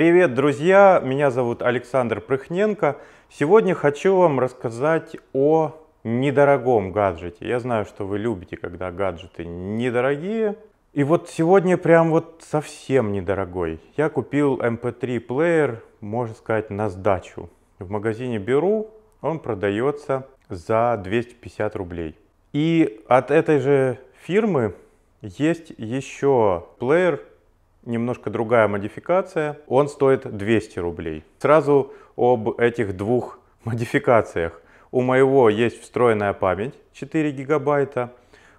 Привет, друзья! Меня зовут Александр Прыхненко. Сегодня хочу вам рассказать о недорогом гаджете. Я знаю, что вы любите, когда гаджеты недорогие. И вот сегодня прям вот совсем недорогой. Я купил MP3 эм плеер, можно сказать, на сдачу. В магазине Беру он продается за 250 рублей. И от этой же фирмы есть еще плеер немножко другая модификация. Он стоит 200 рублей. Сразу об этих двух модификациях. У моего есть встроенная память 4 гигабайта.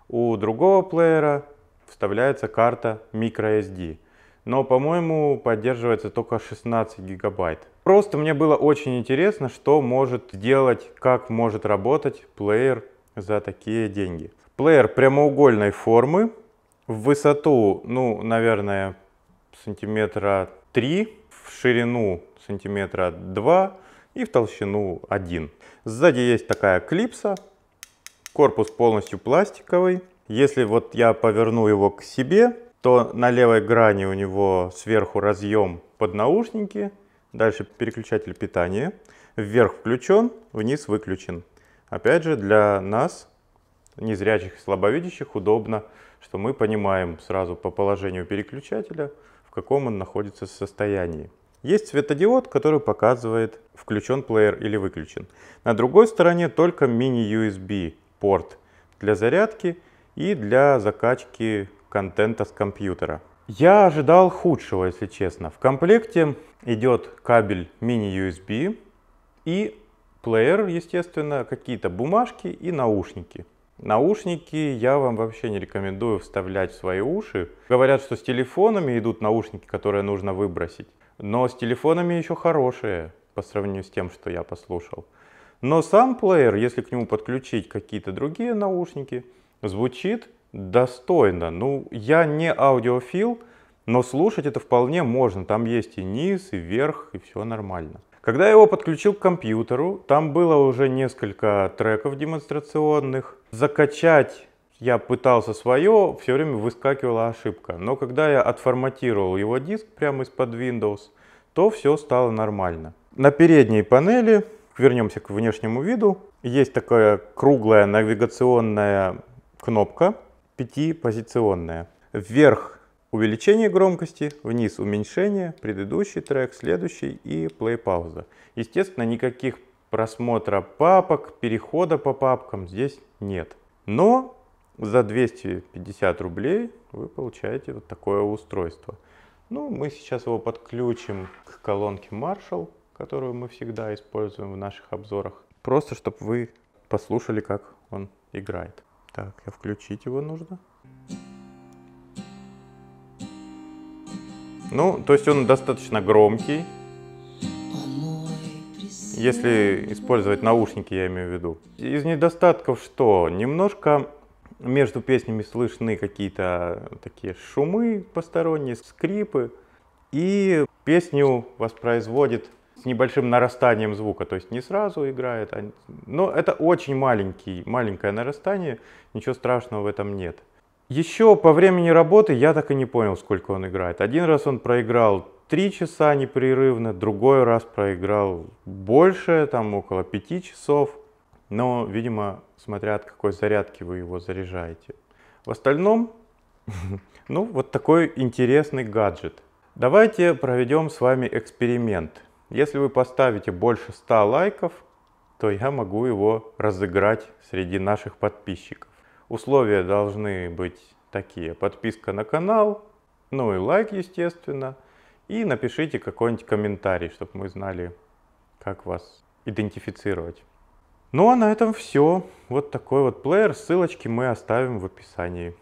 У другого плеера вставляется карта microSD. Но, по-моему, поддерживается только 16 гигабайт. Просто мне было очень интересно, что может делать, как может работать плеер за такие деньги. Плеер прямоугольной формы, в высоту, ну, наверное, сантиметра 3, в ширину сантиметра 2 и в толщину 1. Сзади есть такая клипса, корпус полностью пластиковый. Если вот я поверну его к себе, то на левой грани у него сверху разъем под наушники, дальше переключатель питания, вверх включен, вниз выключен. Опять же, для нас, незрячих и слабовидящих, удобно, что мы понимаем сразу по положению переключателя – в каком он находится состоянии. Есть светодиод, который показывает, включен плеер или выключен. На другой стороне только мини-USB порт для зарядки и для закачки контента с компьютера. Я ожидал худшего, если честно. В комплекте идет кабель мини-USB и плеер, естественно, какие-то бумажки и наушники. Наушники я вам вообще не рекомендую вставлять в свои уши. Говорят, что с телефонами идут наушники, которые нужно выбросить. Но с телефонами еще хорошие по сравнению с тем, что я послушал. Но сам плеер, если к нему подключить какие-то другие наушники, звучит достойно. Ну, я не аудиофил, но слушать это вполне можно. Там есть и низ, и верх, и все нормально. Когда я его подключил к компьютеру, там было уже несколько треков демонстрационных. Закачать я пытался свое, все время выскакивала ошибка. Но когда я отформатировал его диск прямо из-под Windows, то все стало нормально. На передней панели, вернемся к внешнему виду, есть такая круглая навигационная кнопка, пятипозиционная. Вверх Увеличение громкости, вниз уменьшение, предыдущий трек, следующий и плей-пауза. Естественно, никаких просмотра папок, перехода по папкам здесь нет. Но за 250 рублей вы получаете вот такое устройство. Ну, мы сейчас его подключим к колонке Marshall, которую мы всегда используем в наших обзорах. Просто, чтобы вы послушали, как он играет. Так, я включить его нужно. Ну, то есть он достаточно громкий. Если использовать наушники, я имею в виду. Из недостатков что? Немножко между песнями слышны какие-то такие шумы посторонние, скрипы. И песню воспроизводит с небольшим нарастанием звука, то есть не сразу играет, а... но это очень маленький, маленькое нарастание, ничего страшного в этом нет. Еще по времени работы я так и не понял, сколько он играет. Один раз он проиграл 3 часа непрерывно, другой раз проиграл больше, там около 5 часов. Но, видимо, смотря от какой зарядки вы его заряжаете. В остальном, ну, вот такой интересный гаджет. Давайте проведем с вами эксперимент. Если вы поставите больше 100 лайков, то я могу его разыграть среди наших подписчиков. Условия должны быть такие. Подписка на канал, ну и лайк, естественно. И напишите какой-нибудь комментарий, чтобы мы знали, как вас идентифицировать. Ну а на этом все. Вот такой вот плеер. Ссылочки мы оставим в описании.